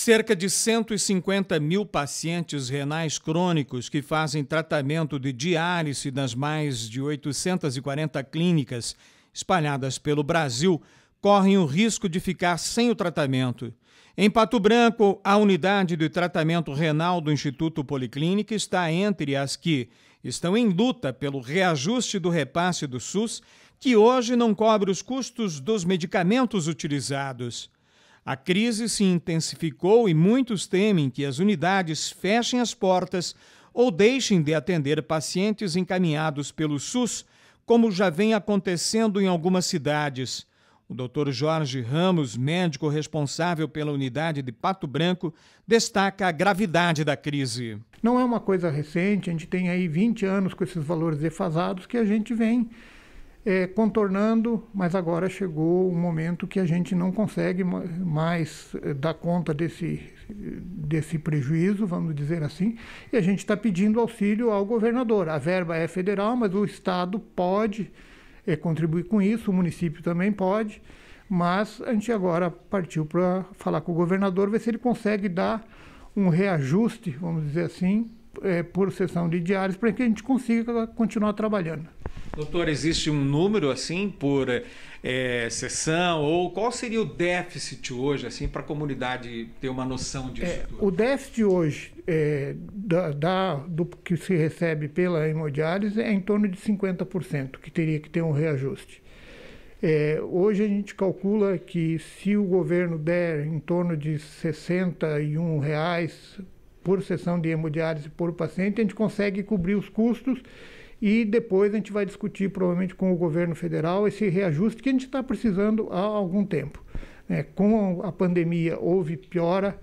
Cerca de 150 mil pacientes renais crônicos que fazem tratamento de diálise nas mais de 840 clínicas espalhadas pelo Brasil correm o risco de ficar sem o tratamento. Em Pato Branco, a unidade de tratamento renal do Instituto Policlínica está entre as que estão em luta pelo reajuste do repasse do SUS, que hoje não cobre os custos dos medicamentos utilizados. A crise se intensificou e muitos temem que as unidades fechem as portas ou deixem de atender pacientes encaminhados pelo SUS, como já vem acontecendo em algumas cidades. O Dr. Jorge Ramos, médico responsável pela unidade de Pato Branco, destaca a gravidade da crise. Não é uma coisa recente, a gente tem aí 20 anos com esses valores defasados que a gente vem é, contornando, mas agora chegou um momento que a gente não consegue mais eh, dar conta desse, desse prejuízo, vamos dizer assim, e a gente está pedindo auxílio ao governador. A verba é federal, mas o Estado pode é, contribuir com isso, o município também pode, mas a gente agora partiu para falar com o governador, ver se ele consegue dar um reajuste, vamos dizer assim, é, por sessão de diários, para que a gente consiga continuar trabalhando. Doutor, existe um número assim por é, sessão ou qual seria o déficit hoje assim para a comunidade ter uma noção disso? É, o déficit hoje é, da, da, do que se recebe pela hemodiálise é em torno de 50%, que teria que ter um reajuste. É, hoje a gente calcula que se o governo der em torno de R$ 61 reais por sessão de hemodiálise por paciente, a gente consegue cobrir os custos e depois a gente vai discutir, provavelmente, com o governo federal esse reajuste que a gente está precisando há algum tempo. É, com a pandemia houve piora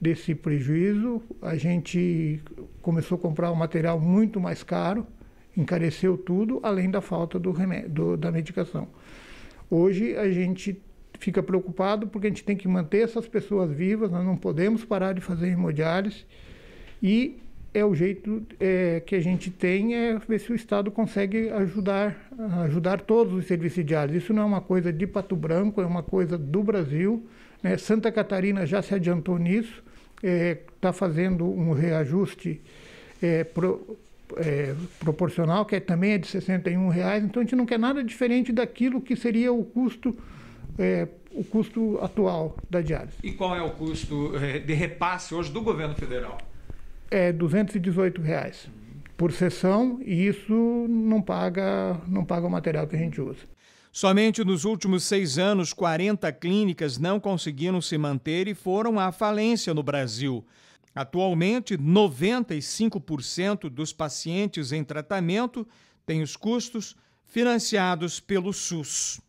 desse prejuízo, a gente começou a comprar um material muito mais caro, encareceu tudo, além da falta do, do da medicação. Hoje a gente fica preocupado porque a gente tem que manter essas pessoas vivas, nós não podemos parar de fazer hemodiálise e é o jeito é, que a gente tem é ver se o Estado consegue ajudar, ajudar todos os serviços diários. Isso não é uma coisa de Pato Branco, é uma coisa do Brasil. Né? Santa Catarina já se adiantou nisso, está é, tá fazendo um reajuste é, pro, é, proporcional, que é, também é de R$ reais. Então a gente não quer nada diferente daquilo que seria o custo é, o custo atual da diária. E qual é o custo de repasse hoje do governo federal? É, 218 reais por sessão e isso não paga, não paga o material que a gente usa. Somente nos últimos seis anos, 40 clínicas não conseguiram se manter e foram à falência no Brasil. Atualmente, 95% dos pacientes em tratamento têm os custos financiados pelo SUS.